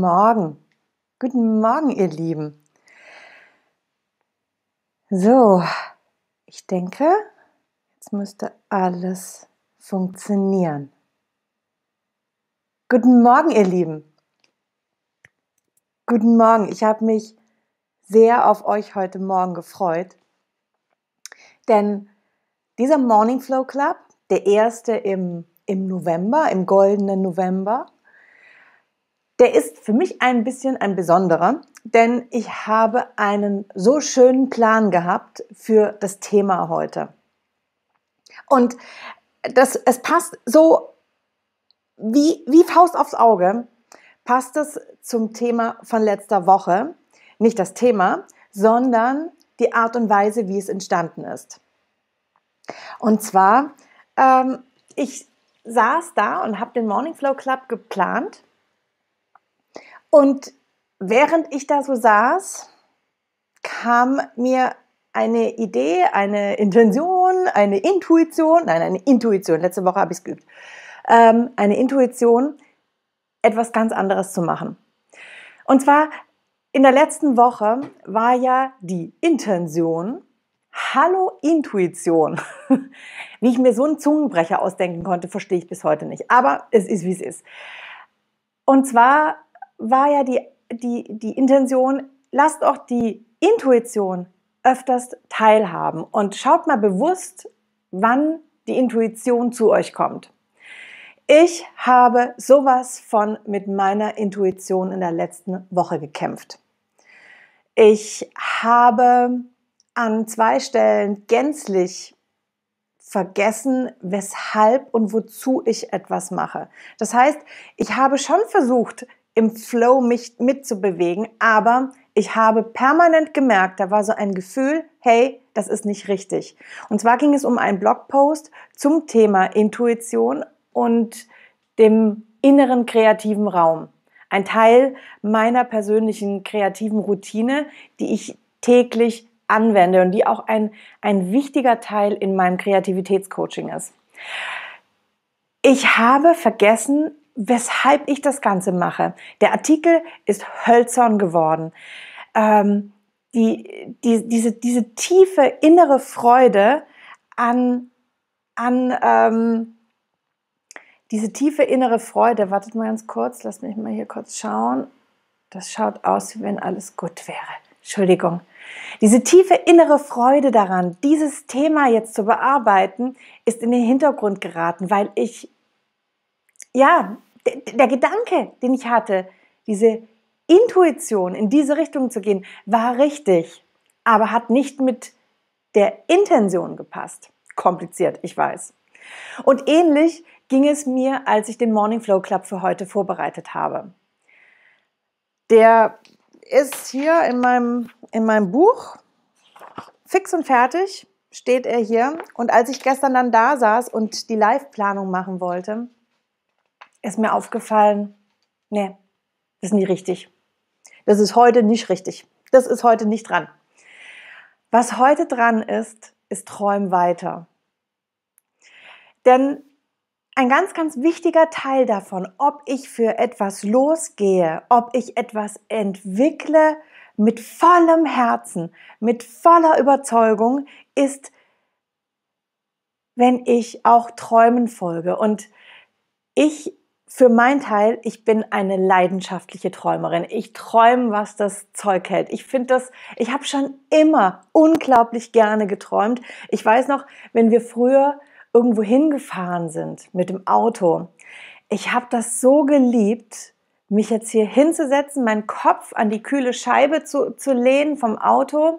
Guten Morgen. Guten Morgen, ihr Lieben. So, ich denke, jetzt müsste alles funktionieren. Guten Morgen, ihr Lieben. Guten Morgen. Ich habe mich sehr auf euch heute Morgen gefreut, denn dieser Morning Flow Club, der erste im, im November, im goldenen November, der ist für mich ein bisschen ein besonderer, denn ich habe einen so schönen Plan gehabt für das Thema heute. Und das, es passt so wie, wie Faust aufs Auge, passt es zum Thema von letzter Woche. Nicht das Thema, sondern die Art und Weise, wie es entstanden ist. Und zwar, ähm, ich saß da und habe den Morning Flow Club geplant und während ich da so saß, kam mir eine Idee, eine Intention, eine Intuition, nein, eine Intuition, letzte Woche habe ich es geübt, ähm, eine Intuition, etwas ganz anderes zu machen. Und zwar in der letzten Woche war ja die Intention, Hallo Intuition. Wie ich mir so einen Zungenbrecher ausdenken konnte, verstehe ich bis heute nicht. Aber es ist, wie es ist. Und zwar war ja die, die, die Intention, lasst auch die Intuition öfters teilhaben und schaut mal bewusst, wann die Intuition zu euch kommt. Ich habe sowas von mit meiner Intuition in der letzten Woche gekämpft. Ich habe an zwei Stellen gänzlich vergessen, weshalb und wozu ich etwas mache. Das heißt, ich habe schon versucht, im Flow mich mitzubewegen, aber ich habe permanent gemerkt, da war so ein Gefühl, hey, das ist nicht richtig. Und zwar ging es um einen Blogpost zum Thema Intuition und dem inneren kreativen Raum. Ein Teil meiner persönlichen kreativen Routine, die ich täglich anwende und die auch ein, ein wichtiger Teil in meinem Kreativitätscoaching ist. Ich habe vergessen, weshalb ich das Ganze mache. Der Artikel ist hölzern geworden. Ähm, die, die, diese, diese tiefe innere Freude an, an ähm, diese tiefe innere Freude, wartet mal ganz kurz, lass mich mal hier kurz schauen. Das schaut aus, wie wenn alles gut wäre. Entschuldigung. Diese tiefe innere Freude daran, dieses Thema jetzt zu bearbeiten, ist in den Hintergrund geraten, weil ich ja der Gedanke, den ich hatte, diese Intuition, in diese Richtung zu gehen, war richtig, aber hat nicht mit der Intention gepasst. Kompliziert, ich weiß. Und ähnlich ging es mir, als ich den Morning Flow Club für heute vorbereitet habe. Der ist hier in meinem, in meinem Buch fix und fertig, steht er hier. Und als ich gestern dann da saß und die Live-Planung machen wollte, ist mir aufgefallen, nee, das ist nie richtig. Das ist heute nicht richtig. Das ist heute nicht dran. Was heute dran ist, ist träum weiter. Denn ein ganz, ganz wichtiger Teil davon, ob ich für etwas losgehe, ob ich etwas entwickle mit vollem Herzen, mit voller Überzeugung, ist, wenn ich auch Träumen folge. Und ich für meinen Teil, ich bin eine leidenschaftliche Träumerin. Ich träume, was das Zeug hält. Ich finde das, ich habe schon immer unglaublich gerne geträumt. Ich weiß noch, wenn wir früher irgendwo hingefahren sind mit dem Auto, ich habe das so geliebt, mich jetzt hier hinzusetzen, meinen Kopf an die kühle Scheibe zu, zu lehnen vom Auto,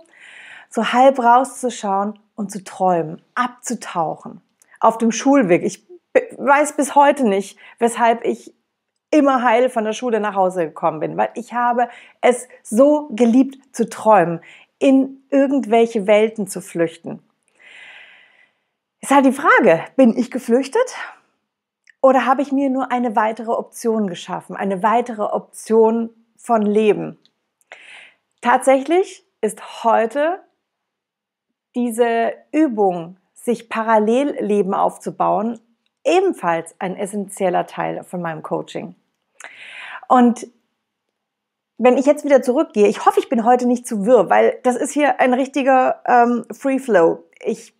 so halb rauszuschauen und zu träumen, abzutauchen. Auf dem Schulweg. Ich weiß bis heute nicht, weshalb ich immer heil von der Schule nach Hause gekommen bin, weil ich habe es so geliebt zu träumen, in irgendwelche Welten zu flüchten. Ist halt die Frage, bin ich geflüchtet oder habe ich mir nur eine weitere Option geschaffen, eine weitere Option von Leben? Tatsächlich ist heute diese Übung, sich Parallelleben aufzubauen, ebenfalls ein essentieller Teil von meinem Coaching. Und wenn ich jetzt wieder zurückgehe, ich hoffe, ich bin heute nicht zu wirr, weil das ist hier ein richtiger ähm, Free Flow. Ich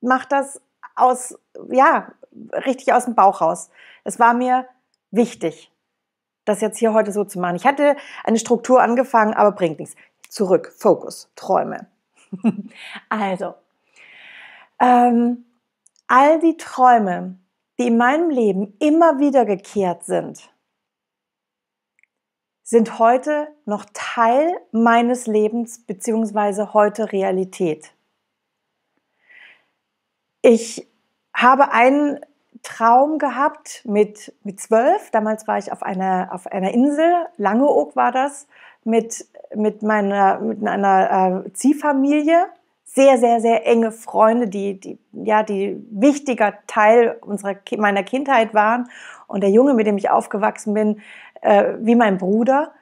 mache das aus, ja, richtig aus dem Bauch raus. Es war mir wichtig, das jetzt hier heute so zu machen. Ich hatte eine Struktur angefangen, aber bringt nichts. Zurück, Fokus, Träume. also, ähm, all die Träume, die in meinem Leben immer wieder gekehrt sind, sind heute noch Teil meines Lebens bzw. heute Realität. Ich habe einen Traum gehabt mit, mit zwölf. Damals war ich auf einer, auf einer Insel, Langeoog war das, mit, mit meiner mit einer äh, Ziehfamilie sehr, sehr, sehr enge Freunde, die, die, ja, die wichtiger Teil unserer, meiner Kindheit waren. Und der Junge, mit dem ich aufgewachsen bin, äh, wie mein Bruder.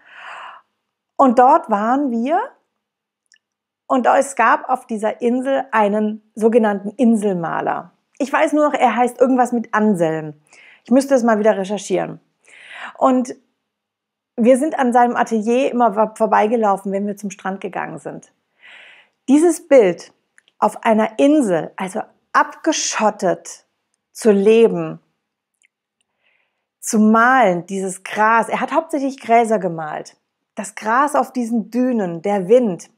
Und dort waren wir. Und es gab auf dieser Insel einen sogenannten Inselmaler. Ich weiß nur noch, er heißt irgendwas mit Anselm. Ich müsste es mal wieder recherchieren. Und wir sind an seinem Atelier immer vorbeigelaufen, wenn wir zum Strand gegangen sind. Dieses Bild auf einer Insel, also abgeschottet zu leben, zu malen, dieses Gras, er hat hauptsächlich Gräser gemalt. Das Gras auf diesen Dünen, der Wind,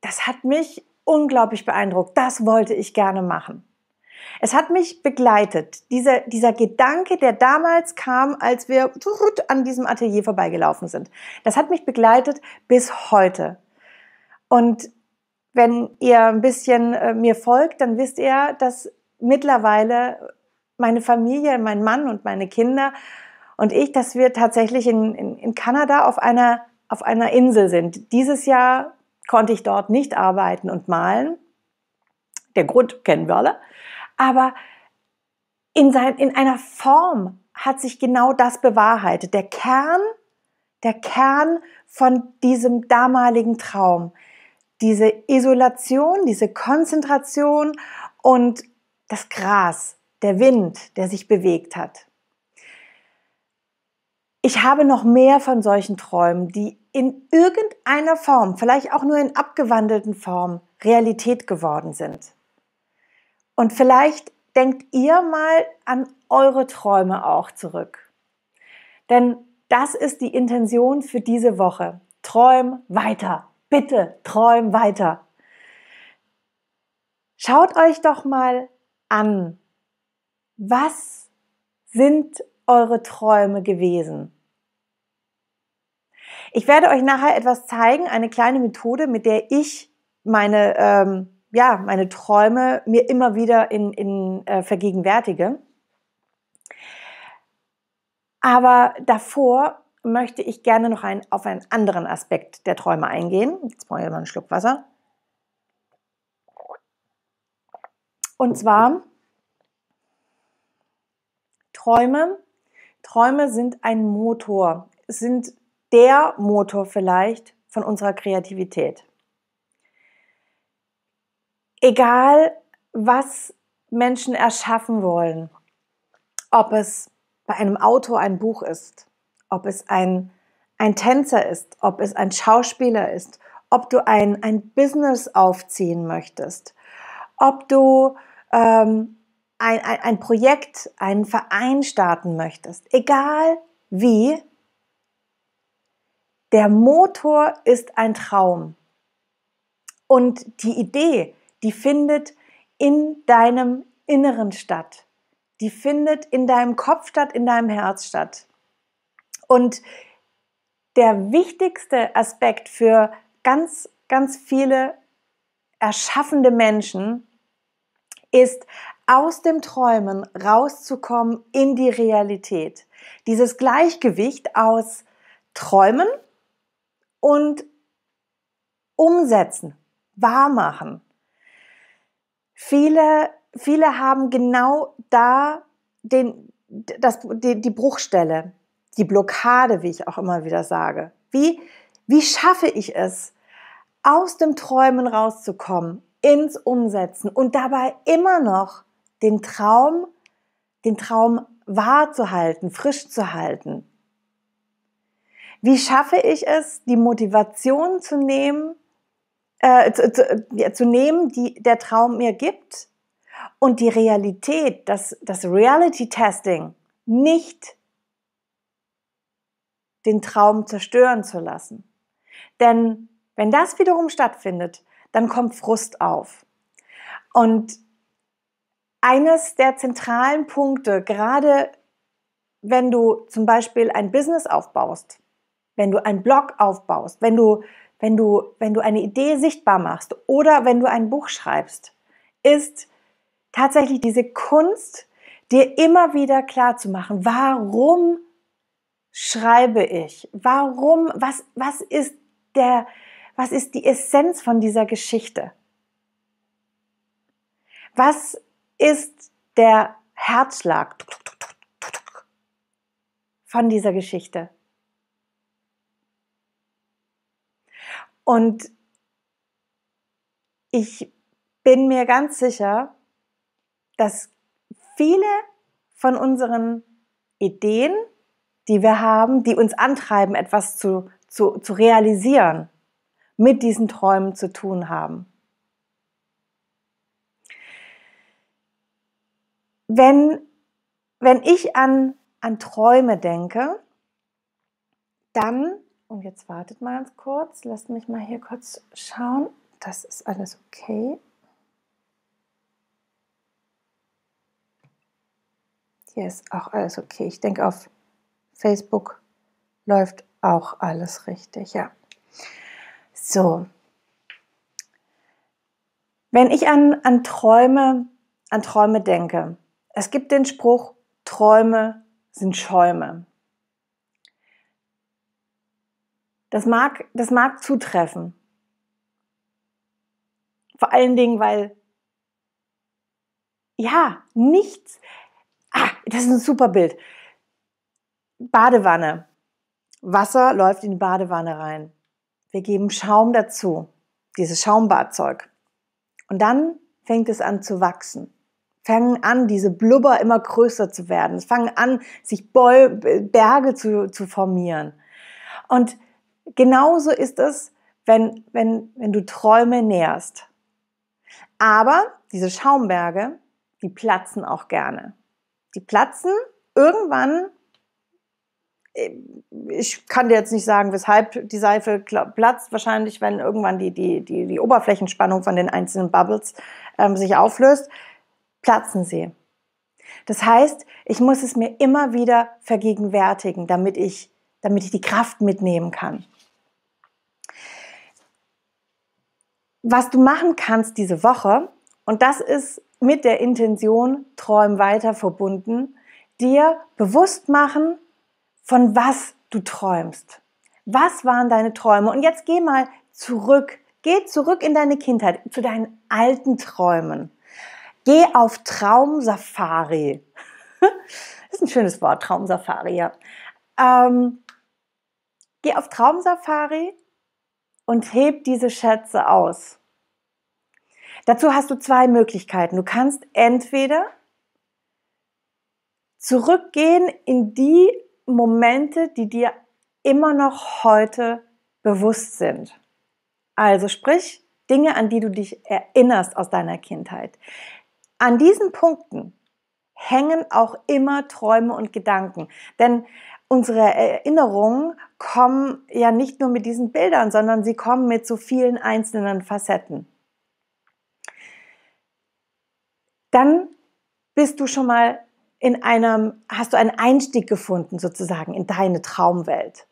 das hat mich unglaublich beeindruckt. Das wollte ich gerne machen. Es hat mich begleitet, dieser, dieser Gedanke, der damals kam, als wir an diesem Atelier vorbeigelaufen sind. Das hat mich begleitet bis heute. Und wenn ihr ein bisschen äh, mir folgt, dann wisst ihr, dass mittlerweile meine Familie, mein Mann und meine Kinder und ich, dass wir tatsächlich in, in, in Kanada auf einer, auf einer Insel sind. Dieses Jahr konnte ich dort nicht arbeiten und malen. Der Grund kennen wir alle. Aber in, sein, in einer Form hat sich genau das bewahrheitet. Der Kern, der Kern von diesem damaligen Traum diese Isolation, diese Konzentration und das Gras, der Wind, der sich bewegt hat. Ich habe noch mehr von solchen Träumen, die in irgendeiner Form, vielleicht auch nur in abgewandelten Form, Realität geworden sind. Und vielleicht denkt ihr mal an eure Träume auch zurück. Denn das ist die Intention für diese Woche. Träum weiter bitte träum weiter. Schaut euch doch mal an, was sind eure Träume gewesen? Ich werde euch nachher etwas zeigen, eine kleine Methode, mit der ich meine, ähm, ja, meine Träume mir immer wieder in, in äh, vergegenwärtige. Aber davor möchte ich gerne noch ein, auf einen anderen Aspekt der Träume eingehen. Jetzt brauche ich mal einen Schluck Wasser. Und zwar Träume. Träume sind ein Motor, sind der Motor vielleicht von unserer Kreativität. Egal, was Menschen erschaffen wollen, ob es bei einem Auto ein Buch ist, ob es ein, ein Tänzer ist, ob es ein Schauspieler ist, ob du ein, ein Business aufziehen möchtest, ob du ähm, ein, ein, ein Projekt, einen Verein starten möchtest. Egal wie, der Motor ist ein Traum. Und die Idee, die findet in deinem Inneren statt. Die findet in deinem Kopf statt, in deinem Herz statt. Und der wichtigste Aspekt für ganz, ganz viele erschaffende Menschen ist, aus dem Träumen rauszukommen in die Realität. Dieses Gleichgewicht aus Träumen und Umsetzen, wahrmachen. Viele, viele haben genau da den, das, die, die Bruchstelle die Blockade, wie ich auch immer wieder sage. Wie, wie schaffe ich es, aus dem Träumen rauszukommen, ins Umsetzen und dabei immer noch den Traum, den Traum wahr frisch zu halten? Wie schaffe ich es, die Motivation zu nehmen, äh, zu, zu, ja, zu nehmen, die der Traum mir gibt und die Realität, das, das Reality-Testing nicht den Traum zerstören zu lassen. Denn wenn das wiederum stattfindet, dann kommt Frust auf. Und eines der zentralen Punkte, gerade wenn du zum Beispiel ein Business aufbaust, wenn du einen Blog aufbaust, wenn du, wenn du, wenn du eine Idee sichtbar machst oder wenn du ein Buch schreibst, ist tatsächlich diese Kunst, dir immer wieder klar zu machen, warum schreibe ich? Warum? Was, was ist der, was ist die Essenz von dieser Geschichte? Was ist der Herzschlag von dieser Geschichte? Und ich bin mir ganz sicher, dass viele von unseren Ideen, die wir haben, die uns antreiben, etwas zu, zu, zu realisieren, mit diesen Träumen zu tun haben. Wenn, wenn ich an, an Träume denke, dann, und jetzt wartet mal ganz kurz, lasst mich mal hier kurz schauen, das ist alles okay. Hier ist auch alles okay. Ich denke, auf Facebook läuft auch alles richtig, ja. So. Wenn ich an, an Träume, an Träume denke, es gibt den Spruch, Träume sind Schäume. Das mag, das mag zutreffen. Vor allen Dingen, weil, ja, nichts, ah, das ist ein super Bild. Badewanne. Wasser läuft in die Badewanne rein. Wir geben Schaum dazu, dieses Schaumbadzeug. Und dann fängt es an zu wachsen. Fangen an, diese Blubber immer größer zu werden. Es fangen an, sich Berge zu, zu formieren. Und genauso ist es, wenn, wenn, wenn du Träume näherst. Aber diese Schaumberge, die platzen auch gerne. Die platzen irgendwann ich kann dir jetzt nicht sagen, weshalb die Seife platzt. Wahrscheinlich, wenn irgendwann die, die, die, die Oberflächenspannung von den einzelnen Bubbles ähm, sich auflöst, platzen sie. Das heißt, ich muss es mir immer wieder vergegenwärtigen, damit ich, damit ich die Kraft mitnehmen kann. Was du machen kannst diese Woche, und das ist mit der Intention Träum weiter verbunden, dir bewusst machen, von was du träumst. Was waren deine Träume? Und jetzt geh mal zurück. Geh zurück in deine Kindheit, zu deinen alten Träumen. Geh auf Traumsafari. ist ein schönes Wort, Traumsafari, ja. Ähm, geh auf Traumsafari und heb diese Schätze aus. Dazu hast du zwei Möglichkeiten. Du kannst entweder zurückgehen in die Momente, die dir immer noch heute bewusst sind. Also sprich, Dinge, an die du dich erinnerst aus deiner Kindheit. An diesen Punkten hängen auch immer Träume und Gedanken. Denn unsere Erinnerungen kommen ja nicht nur mit diesen Bildern, sondern sie kommen mit so vielen einzelnen Facetten. Dann bist du schon mal in einem, hast du einen Einstieg gefunden sozusagen in deine Traumwelt.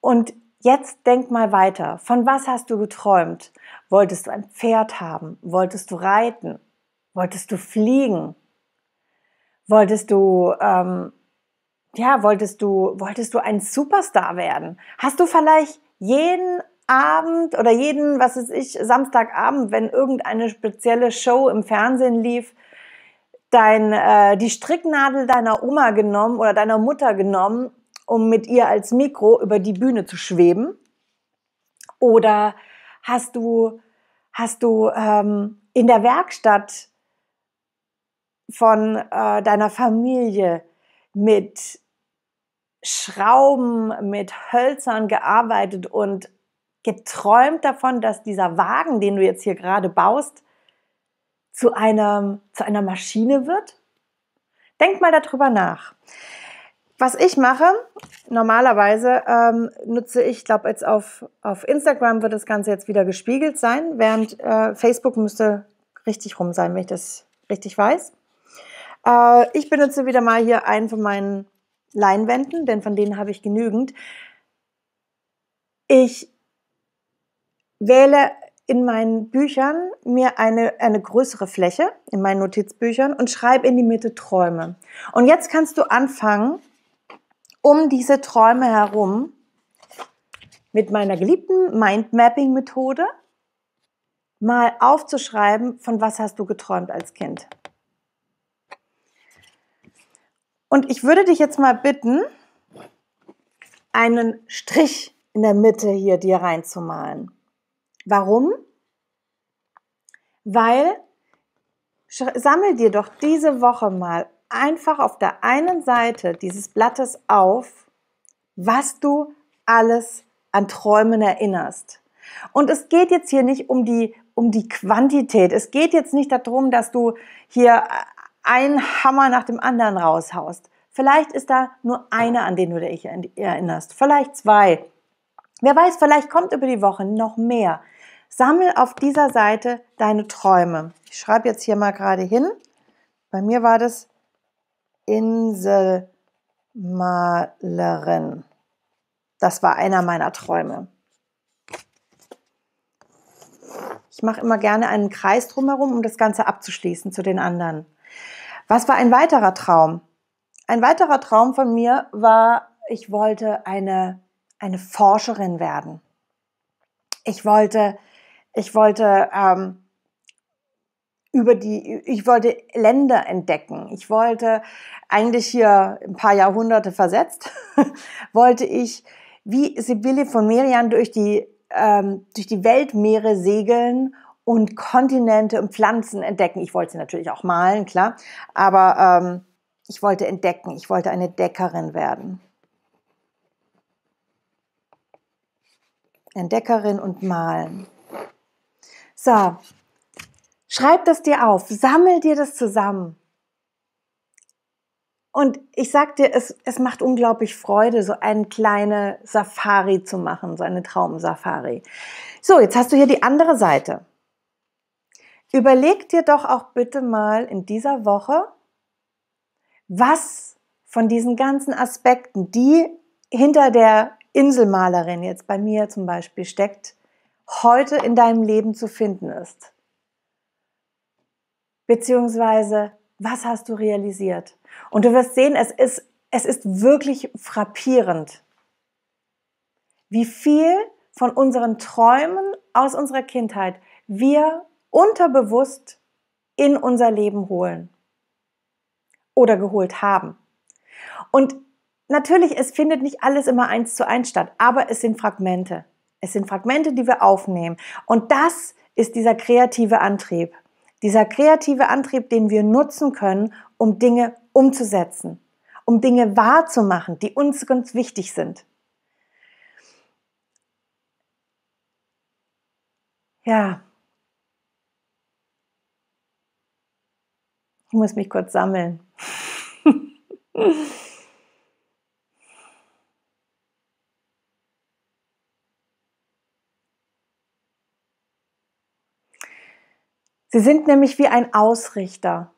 Und jetzt denk mal weiter. Von was hast du geträumt? Wolltest du ein Pferd haben? Wolltest du reiten? Wolltest du fliegen? Wolltest du, ähm, ja, wolltest du, wolltest du ein Superstar werden? Hast du vielleicht jeden Abend oder jeden, was weiß ich, Samstagabend, wenn irgendeine spezielle Show im Fernsehen lief, dein, äh, die Stricknadel deiner Oma genommen oder deiner Mutter genommen, um mit ihr als Mikro über die Bühne zu schweben? Oder hast du, hast du ähm, in der Werkstatt von äh, deiner Familie mit Schrauben, mit Hölzern gearbeitet und geträumt davon, dass dieser Wagen, den du jetzt hier gerade baust, zu, einem, zu einer Maschine wird? Denk mal darüber nach. Was ich mache, normalerweise ähm, nutze ich, glaube jetzt auf, auf Instagram wird das Ganze jetzt wieder gespiegelt sein, während äh, Facebook müsste richtig rum sein, wenn ich das richtig weiß. Äh, ich benutze wieder mal hier einen von meinen Leinwänden, denn von denen habe ich genügend. Ich wähle in meinen Büchern mir eine, eine größere Fläche, in meinen Notizbüchern und schreibe in die Mitte Träume. Und jetzt kannst du anfangen, um diese Träume herum mit meiner geliebten Mindmapping-Methode mal aufzuschreiben, von was hast du geträumt als Kind. Und ich würde dich jetzt mal bitten, einen Strich in der Mitte hier dir reinzumalen. Warum? Weil sammel dir doch diese Woche mal einfach auf der einen Seite dieses Blattes auf, was du alles an Träumen erinnerst. Und es geht jetzt hier nicht um die, um die Quantität. Es geht jetzt nicht darum, dass du hier äh, einen Hammer nach dem anderen raushaust. Vielleicht ist da nur einer, an den du dich erinnerst. Vielleicht zwei. Wer weiß, vielleicht kommt über die Woche noch mehr. Sammel auf dieser Seite deine Träume. Ich schreibe jetzt hier mal gerade hin. Bei mir war das Inselmalerin. Das war einer meiner Träume. Ich mache immer gerne einen Kreis drumherum, um das Ganze abzuschließen zu den anderen. Was war ein weiterer Traum? Ein weiterer Traum von mir war, ich wollte eine, eine Forscherin werden. Ich wollte ich wollte ähm, über die, ich wollte Länder entdecken. Ich wollte eigentlich hier ein paar Jahrhunderte versetzt, wollte ich wie Sibylle von Merian durch die, ähm, durch die Weltmeere segeln und Kontinente und Pflanzen entdecken. Ich wollte sie natürlich auch malen, klar, aber ähm, ich wollte entdecken, ich wollte eine Deckerin werden. Entdeckerin und malen. So, schreib das dir auf, sammel dir das zusammen. Und ich sag dir, es, es macht unglaublich Freude, so eine kleine Safari zu machen, so eine Traumsafari. So, jetzt hast du hier die andere Seite. Überleg dir doch auch bitte mal in dieser Woche, was von diesen ganzen Aspekten, die hinter der Inselmalerin jetzt bei mir zum Beispiel steckt, heute in deinem Leben zu finden ist? Beziehungsweise, was hast du realisiert? Und du wirst sehen, es ist, es ist wirklich frappierend, wie viel von unseren Träumen aus unserer Kindheit wir unterbewusst in unser Leben holen oder geholt haben. Und natürlich, es findet nicht alles immer eins zu eins statt, aber es sind Fragmente. Es sind Fragmente, die wir aufnehmen. Und das ist dieser kreative Antrieb. Dieser kreative Antrieb, den wir nutzen können, um Dinge umzusetzen, um Dinge wahrzumachen, die uns ganz wichtig sind. Ja. Ich muss mich kurz sammeln. Sie sind nämlich wie ein Ausrichter.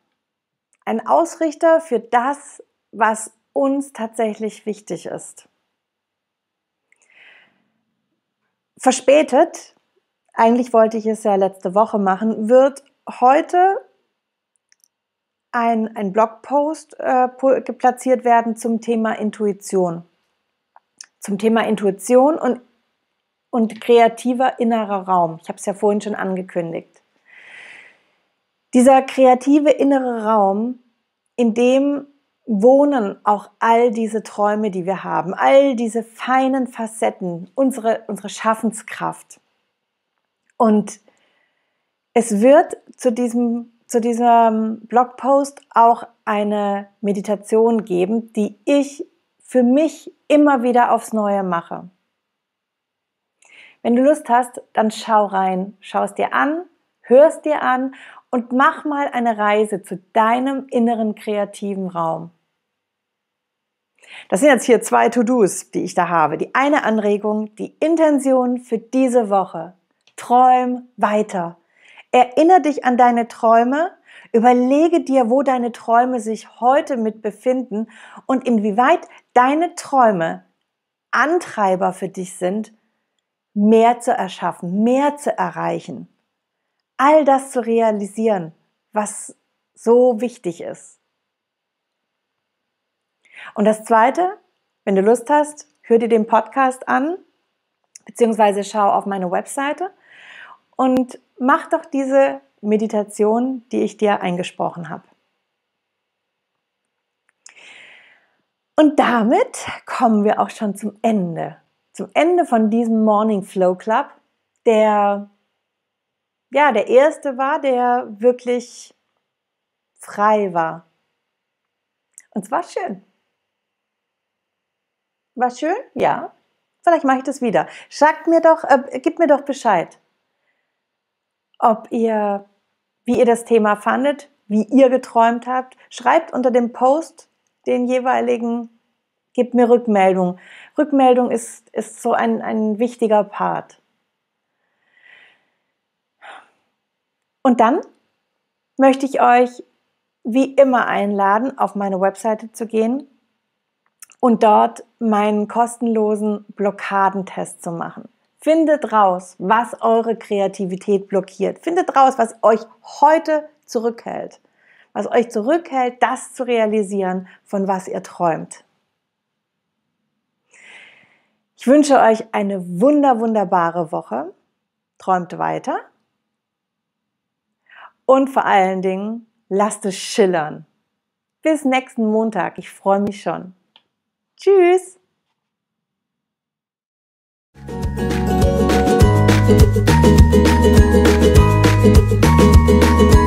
Ein Ausrichter für das, was uns tatsächlich wichtig ist. Verspätet, eigentlich wollte ich es ja letzte Woche machen, wird heute ein, ein Blogpost äh, platziert werden zum Thema Intuition. Zum Thema Intuition und, und kreativer innerer Raum. Ich habe es ja vorhin schon angekündigt. Dieser kreative innere Raum, in dem wohnen auch all diese Träume, die wir haben, all diese feinen Facetten, unsere, unsere Schaffenskraft. Und es wird zu diesem, zu diesem Blogpost auch eine Meditation geben, die ich für mich immer wieder aufs Neue mache. Wenn du Lust hast, dann schau rein, schau es dir an, hör es dir an und mach mal eine Reise zu deinem inneren kreativen Raum. Das sind jetzt hier zwei To-Dos, die ich da habe. Die eine Anregung, die Intention für diese Woche. Träum weiter. Erinnere dich an deine Träume, überlege dir, wo deine Träume sich heute mit befinden und inwieweit deine Träume Antreiber für dich sind, mehr zu erschaffen, mehr zu erreichen all das zu realisieren, was so wichtig ist. Und das Zweite, wenn du Lust hast, hör dir den Podcast an, beziehungsweise schau auf meine Webseite und mach doch diese Meditation, die ich dir eingesprochen habe. Und damit kommen wir auch schon zum Ende. Zum Ende von diesem Morning Flow Club, der ja, der erste war, der wirklich frei war. Und es war schön. War schön? Ja. Vielleicht mache ich das wieder. Sagt mir doch, äh, gib mir doch Bescheid, ob ihr, wie ihr das Thema fandet, wie ihr geträumt habt. Schreibt unter dem Post den jeweiligen, gebt mir Rückmeldung. Rückmeldung ist, ist so ein, ein wichtiger Part. Und dann möchte ich euch wie immer einladen, auf meine Webseite zu gehen und dort meinen kostenlosen Blockadentest zu machen. Findet raus, was eure Kreativität blockiert. Findet raus, was euch heute zurückhält. Was euch zurückhält, das zu realisieren, von was ihr träumt. Ich wünsche euch eine wunder, wunderbare Woche. Träumt weiter und vor allen Dingen, lasst es schillern. Bis nächsten Montag. Ich freue mich schon. Tschüss. Thank you.